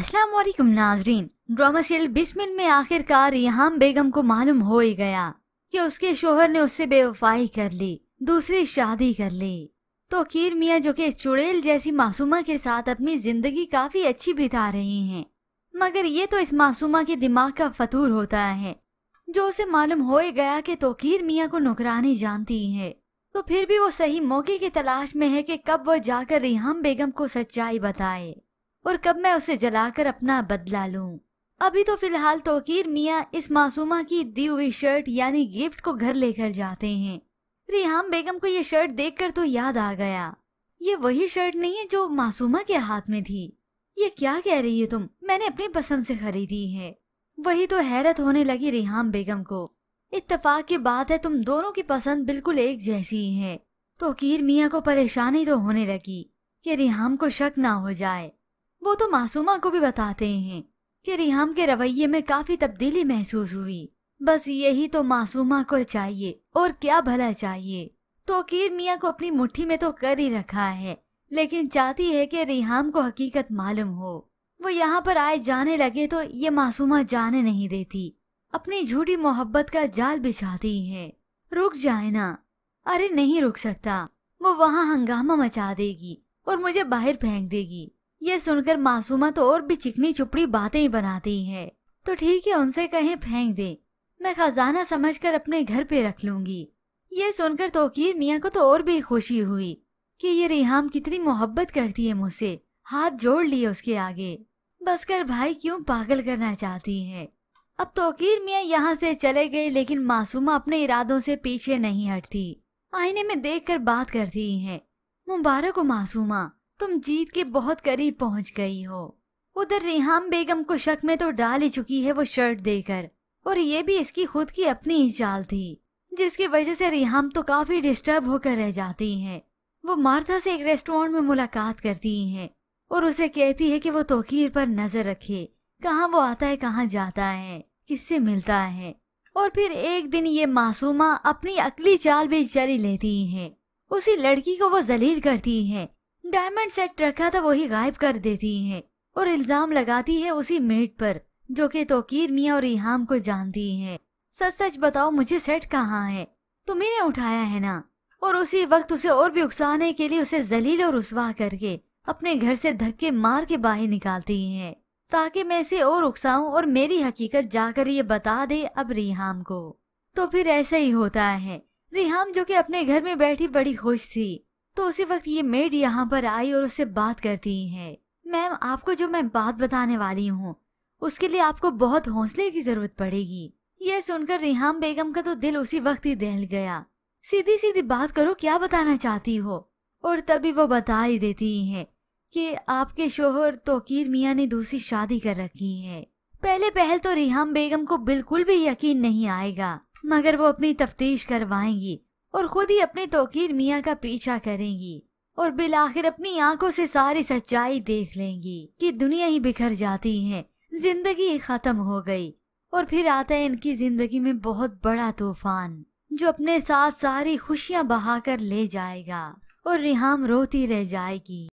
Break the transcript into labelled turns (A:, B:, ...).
A: अस्सलाम वालेकुम नाजरीन ड्रामा सीरियल बिस्मिल में आखिरकार रिहाम बेगम को मालूम हो ही गया कि उसके शोहर ने उससे बेवफाई कर ली दूसरी शादी कर ली तो खीर मियाँ जो कि इस चुड़ैल जैसी मासूमा के साथ अपनी जिंदगी काफी अच्छी बिता रही हैं मगर ये तो इस मासूमा के दिमाग का फतूर होता है जो उसे मालूम हो ही गया कि तोकीर मियाँ को नौकरानी जानती है तो फिर भी वो सही मौके की तलाश में है कि कब वो जाकर रिहाम बेगम को सच्चाई बताए और कब मैं उसे जलाकर अपना बदला लूं? अभी तो फिलहाल तोकीर मियाँ इस मासूमा की दी हुई शर्ट यानी गिफ्ट को घर लेकर जाते हैं रिहाम बेगम को ये शर्ट कर तो याद आ गया ये वही शर्ट नहीं है जो मासूमा के हाथ में थी ये क्या कह रही है तुम मैंने अपनी पसंद से खरीदी है वही तो हैरत होने लगी रिहाम बेगम को इत्तफाक की बात है तुम दोनों की पसंद बिल्कुल एक जैसी है तोकीर मियाँ को परेशानी तो होने लगी कि रिहाम को शक ना हो जाए वो तो मासूमा को भी बताते हैं कि रिहाम के रवैये में काफी तब्दीली महसूस हुई बस यही तो मासूमा को चाहिए और क्या भला चाहिए तो कीर मियाँ को अपनी मुट्ठी में तो कर ही रखा है लेकिन चाहती है कि रिहाम को हकीकत मालूम हो वो यहाँ पर आए जाने लगे तो ये मासूमा जाने नहीं देती अपनी झूठी मोहब्बत का जाल बिछाती है रुक जाए ना अरे नहीं रुक सकता वो वहाँ हंगामा मचा देगी और मुझे बाहर फेंक देगी ये सुनकर मासूमा तो और भी चिकनी चुपड़ी बातें बनाती है तो ठीक है उनसे कहें फेंक दे मैं खजाना समझकर अपने घर पे रख लूंगी ये सुनकर तोकीर मियाँ को तो और भी खुशी हुई कि ये रिहाम कितनी मोहब्बत करती है मुझसे हाथ जोड़ लिए उसके आगे बस कर भाई क्यों पागल करना चाहती है अब तोकीर मियाँ यहाँ से चले गए लेकिन मासूमा अपने इरादों से पीछे नहीं हटती आईने में देखकर बात करती है मुबारक हो मासूमा तुम जीत के बहुत करीब पहुंच गई हो उधर रेहाम बेगम को शक में तो डाल ही चुकी है वो शर्ट देकर और ये भी इसकी खुद की अपनी ही चाल थी जिसकी वजह से रेहाम तो काफी डिस्टर्ब होकर रह जाती है वो मार्था से एक रेस्टोरेंट में मुलाकात करती है और उसे कहती है कि वो तोकीर पर नजर रखे कहाँ वो आता है कहाँ जाता है किससे मिलता है और फिर एक दिन ये मासूमा अपनी अकली चाल भी जारी लेती है उसी लड़की को वो जलील करती है डायमंड सेट रखा था वही गायब कर देती है और इल्जाम लगाती है उसी मेट पर जो कि तोकीर मियाँ और रिहाम को जानती है सच सच बताओ मुझे सेट कहाँ है तुम्हें उठाया है ना और उसी वक्त उसे और भी उकसाने के लिए उसे जलील और रसवा करके अपने घर से धक्के मार के बाहर निकालती है ताकि मैं इसे और उकसाऊं और मेरी हकीकत जाकर ये बता दे अब रिहाम को तो फिर ऐसा ही होता है रिहाम जो कि अपने घर में बैठी बड़ी खुश थी तो उसी वक्त ये मेड यहाँ पर आई और उससे बात करती है मैम आपको जो मैं बात बताने वाली हूँ उसके लिए आपको बहुत हौसले की जरूरत पड़ेगी यह सुनकर रिहाम बेगम का तो दिल उसी वक्त ही दहल गया सीधी सीधी बात करो क्या बताना चाहती हो और तभी वो बता ही देती है कि आपके शोहर तोकीर मियाँ ने दूसरी शादी कर रखी है पहले पहल तो रिहाम बेगम को बिल्कुल भी यकीन नहीं आएगा मगर वो अपनी तफ्तीश करवाएंगी और खुद ही अपने तोकीर मियाँ का पीछा करेंगी और बिल आखिर अपनी आंखों से सारी सच्चाई देख लेंगी कि दुनिया ही बिखर जाती है जिंदगी ही खत्म हो गई और फिर आता है इनकी जिंदगी में बहुत बड़ा तूफान जो अपने साथ सारी खुशियाँ बहाकर ले जाएगा और रिहाम रोती रह जाएगी